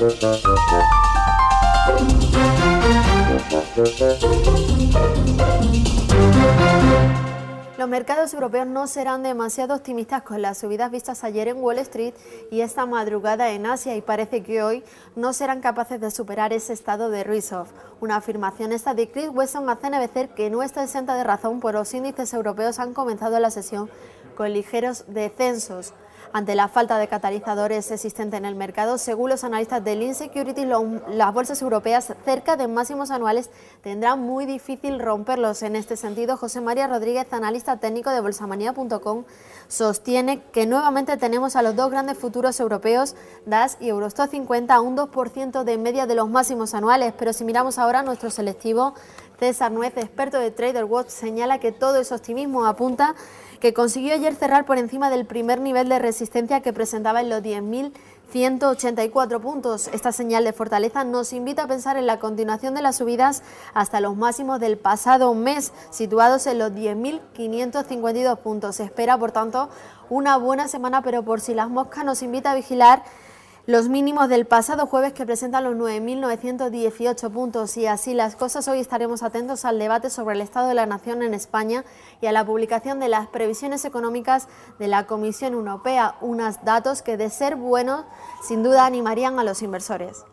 Los mercados europeos no serán demasiado optimistas con las subidas vistas ayer en Wall Street y esta madrugada en Asia y parece que hoy no serán capaces de superar ese estado de Rizov. Una afirmación esta de Chris Wesson a CNBC que no está exenta de razón, por los índices europeos han comenzado la sesión con ligeros descensos. Ante la falta de catalizadores existentes en el mercado, según los analistas del Insecurity, las bolsas europeas cerca de máximos anuales tendrán muy difícil romperlos. En este sentido, José María Rodríguez, analista técnico de bolsamanía.com, sostiene que nuevamente tenemos a los dos grandes futuros europeos, DAS y Eurostar 50, a un 2% de media de los máximos anuales. Pero si miramos ahora nuestro selectivo, César Nuez, experto de Trader Watch, señala que todo ese optimismo apunta que consiguió ayer cerrar por encima del primer nivel de resistencia que presentaba en los 10.184 puntos. Esta señal de fortaleza nos invita a pensar en la continuación de las subidas hasta los máximos del pasado mes, situados en los 10.552 puntos. Se espera, por tanto, una buena semana, pero por si las moscas nos invita a vigilar los mínimos del pasado jueves que presentan los 9.918 puntos y así las cosas hoy estaremos atentos al debate sobre el estado de la nación en España y a la publicación de las previsiones económicas de la Comisión Europea, unos datos que de ser buenos sin duda animarían a los inversores.